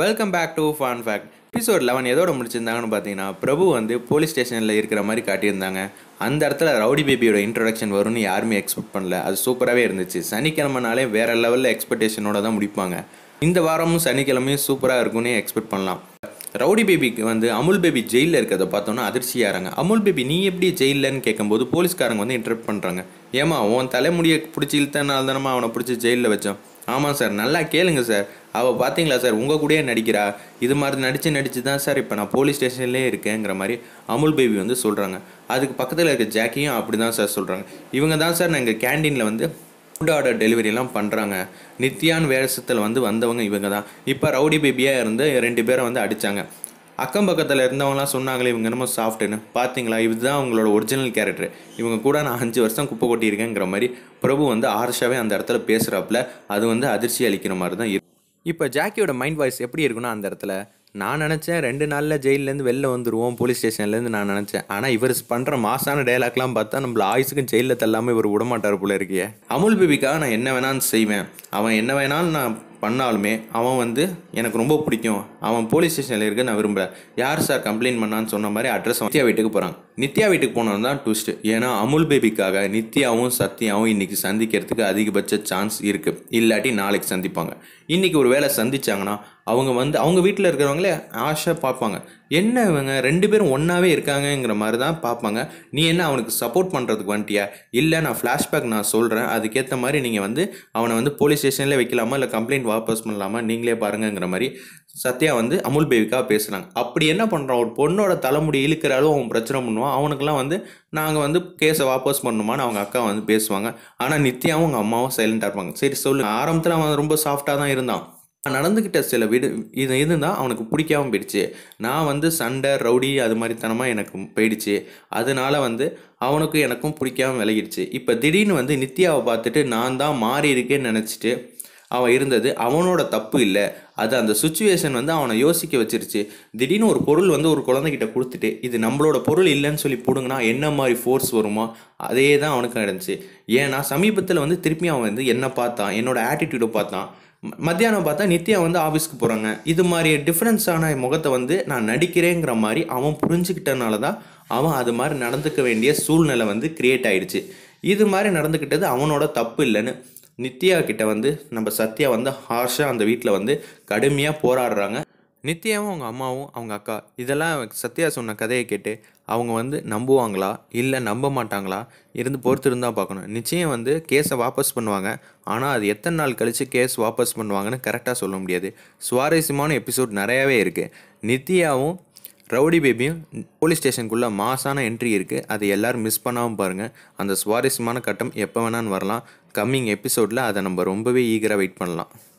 welcome back to fun fact episode eleven எதோட முடிச்சிருந்தாங்கன்னு பார்த்தீங்கன்னா பிரபு வந்து போலீஸ் ஸ்டேஷனில் இருக்கிற மாதிரி காட்டியிருந்தாங்க அந்த இடத்துல ரவுடி பேபியோட இன்ட்ரடக்ஷன் வரும்னு யாருமே எக்ஸ்பெக்ட் பண்ணல அது சூப்பராகவே இருந்துச்சு சனிக்கிழமைனாலே வேறு லெவலில் எக்ஸ்பெக்டேஷனோட தான் முடிப்பாங்க இந்த வாரமும் சனிக்கிழமையும் சூப்பராக இருக்கும்னு எக்ஸ்பெக்ட் பண்ணலாம் ரவுடி பேபிக்கு வந்து அமுல் பேபி ஜெயிலில் இருக்கிறத பார்த்தோன்னா இருங்க அமுல் பேபி நீ எப்படி ஜெயிலில்னு கேட்கும்போது போலீஸ்காரங்க வந்து இன்டர்ட் பண்ணுறாங்க ஏமா உன் தலைமுடியை பிடிச்சி இழுத்தனால தானே அவனை பிடிச்சி ஜெயிலில் வச்சோம் ஆமாம் சார் நல்லா கேளுங்க சார் அவள் பார்த்தீங்களா சார் உங்கள் கூடயே நடிக்கிறா இது மாதிரி நடித்து நடித்து தான் சார் இப்போ நான் போலீஸ் ஸ்டேஷன்லேயே இருக்கேங்கிற மாதிரி அமுல் பேபி வந்து சொல்கிறாங்க அதுக்கு பக்கத்தில் இருக்க ஜாக்கியும் அப்படி தான் சார் சொல்கிறாங்க இவங்க தான் சார் நாங்கள் கேண்டீனில் வந்து ஃபுட் ஆர்டர் டெலிவரிலாம் பண்ணுறாங்க நித்யான் வேஷத்தில் வந்து வந்தவங்க இவங்க தான் இப்போ ரவுடி பேபியாக இருந்து ரெண்டு பேரை வந்து அடித்தாங்க அக்கம் பக்கத்தில் இருந்தவங்களாம் சொன்னாங்களே இவங்க என்னமோ சாஃப்ட்டுன்னு பார்த்தீங்களா இதுதான் அவங்களோட ஒரிஜினல் கேரக்டர் இவங்க கூட நான் அஞ்சு வருஷம் குப்பை கொட்டியிருக்கேங்கிற மாதிரி பிரபு வந்து ஆர்ஷாவே அந்த இடத்துல பேசுகிறாப்புல அது வந்து அதிர்ச்சி அளிக்கிற மாதிரி தான் இப்போ ஜாக்கியோட மைண்ட் வாய்ஸ் எப்படி இருக்குன்னா அந்த இடத்துல நான் நினச்சேன் ரெண்டு நாளில் ஜெயிலேருந்து வெளில வந்துடுவோம் போலீஸ் ஸ்டேஷன்லேருந்து நான் நினச்சேன் ஆனால் இவர் பண்ணுற மாசான டைலாக்லாம் பார்த்தா நம்மள ஆயுசுக்கும் ஜெயிலில் தள்ளாமல் இவர் விடமாட்டார் போல இருக்கியே அமுல் பேபிக்காக நான் என்ன வேணாலும் செய்வேன் அவன் என்ன வேணாலும் நான் பண்ணாலுமே அவன் வந்து எனக்கு ரொம்ப பிடிக்கும் அவன் போலீஸ் ஸ்டேஷனில் இருக்க நான் விரும்புகிறேன் யார் சார் கம்ப்ளைண்ட் பண்ணான்னு சொன்ன மாதிரி அட்ரஸ் நித்யா வீட்டுக்கு போகிறாங்க நித்யா வீட்டுக்கு போனது தான் ட்விஸ்ட் ஏன்னா அமுல் பேபிக்காக நித்யாவும் சத்யாவும் இன்றைக்கி சந்திக்கிறதுக்கு அதிகபட்ச சான்ஸ் இருக்குது இல்லாட்டி நாளைக்கு சந்திப்பாங்க இன்றைக்கி ஒரு வேலை சந்திச்சாங்கன்னா அவங்க வந்து அவங்க வீட்டில் இருக்கிறவங்களே ஆஷாக பார்ப்பாங்க என்ன இவங்க ரெண்டு பேரும் ஒன்றாவே இருக்காங்கங்கிற மாதிரி தான் பார்ப்பாங்க நீ என்ன அவனுக்கு சப்போர்ட் பண்ணுறதுக்கு வந்துட்டியா இல்லை நான் ஃப்ளாஷ்பேக் நான் சொல்கிறேன் அதுக்கேற்ற மாதிரி நீங்கள் வந்து அவனை வந்து போலீஸ் ஸ்டேஷனில் வைக்கலாமா இல்லை கம்ப்ளைண்ட் வாபஸ் பண்ணலாமா நீங்களே பாருங்கங்கிற மாதிரி சத்யா வந்து அமுல் பேவிக்காக பேசுகிறாங்க அப்படி என்ன பண்ணுறான் ஒரு பொண்ணோட தலைமுடி இழுக்கிறாலும் அவன் பிரச்சனை பண்ணுவான் அவனுக்குலாம் வந்து நாங்கள் வந்து கேஸை வாபஸ் பண்ணணுமான்னு அவங்க அக்கா வந்து பேசுவாங்க ஆனால் நித்யாவும் அவங்க அம்மாவும் சைலண்டாக இருப்பாங்க சரி சொல்லு ஆரம்பத்தில் அவன் ரொம்ப சாஃப்டாக தான் இருந்தான் நடந்துக்கிட்ட சில விடு இது இருந்தால் அவனுக்கு பிடிக்காமல் போயிடுச்சு நான் வந்து சண்டை ரவுடி அது மாதிரி தனமாக எனக்கு போயிடுச்சு அதனால வந்து அவனுக்கும் எனக்கும் பிடிக்காமல் விலகிடுச்சு இப்போ திடீர்னு வந்து நித்யாவை பார்த்துட்டு நான் தான் மாறி இருக்கேன்னு நினச்சிட்டு அவன் இருந்தது அவனோட தப்பு இல்லை அது அந்த சுச்சுவேஷன் வந்து அவனை யோசிக்க வச்சிருச்சு திடீர்னு ஒரு பொருள் வந்து ஒரு குழந்தைகிட்ட கொடுத்துட்டு இது நம்மளோட பொருள் இல்லைன்னு சொல்லி பிடுங்கினா என்ன மாதிரி ஃபோர்ஸ் வருமா அதே தான் அவனுக்கு நடந்துச்சு ஏன்னா சமீபத்தில் வந்து திருப்பி அவன் வந்து என்ன பார்த்தான் என்னோட ஆட்டிடியூடை பார்த்தான் மத்தியானம் பார்த்தா நித்யா வந்து ஆஃபீஸ்க்கு போகிறாங்க இது மாதிரி டிஃப்ரென்ஸான முகத்தை வந்து நான் நடிக்கிறேங்கிற மாதிரி அவன் புரிஞ்சுக்கிட்டனால தான் அவன் அது மாதிரி நடந்துக்க வேண்டிய சூழ்நிலை வந்து க்ரியேட் ஆகிடுச்சு இது மாதிரி நடந்துக்கிட்டது அவனோட தப்பு இல்லைன்னு நித்யா கிட்ட வந்து நம்ம சத்யா வந்து ஹார்ஷாக அந்த வீட்டில் வந்து கடுமையாக போராடுறாங்க நித்யாவும் அவங்க அம்மாவும் அவங்க அக்கா இதெல்லாம் சத்யா சொன்ன கதையை கேட்டு அவங்க வந்து நம்புவாங்களா இல்லை நம்ப மாட்டாங்களா இருந்து பொறுத்து இருந்தால் பார்க்கணும் நிச்சயம் வந்து கேஸை வாபஸ் பண்ணுவாங்க ஆனால் அது எத்தனை நாள் கழித்து கேஸ் வாபஸ் பண்ணுவாங்கன்னு கரெக்டாக சொல்ல முடியாது சுவாரஸ்யமான எபிசோட் நிறையாவே இருக்குது நித்யாவும் ரவுடி பேபியும் போலீஸ் ஸ்டேஷனுக்குள்ளே மாசான என்ட்ரி இருக்குது அதை எல்லோரும் மிஸ் பண்ணாமல் பாருங்கள் அந்த சுவாரஸ்யமான கட்டம் எப்போ வேணான்னு வரலாம் கம்மிங் எபிசோடில் அதை நம்ம ரொம்பவே ஈகராக வெயிட் பண்ணலாம்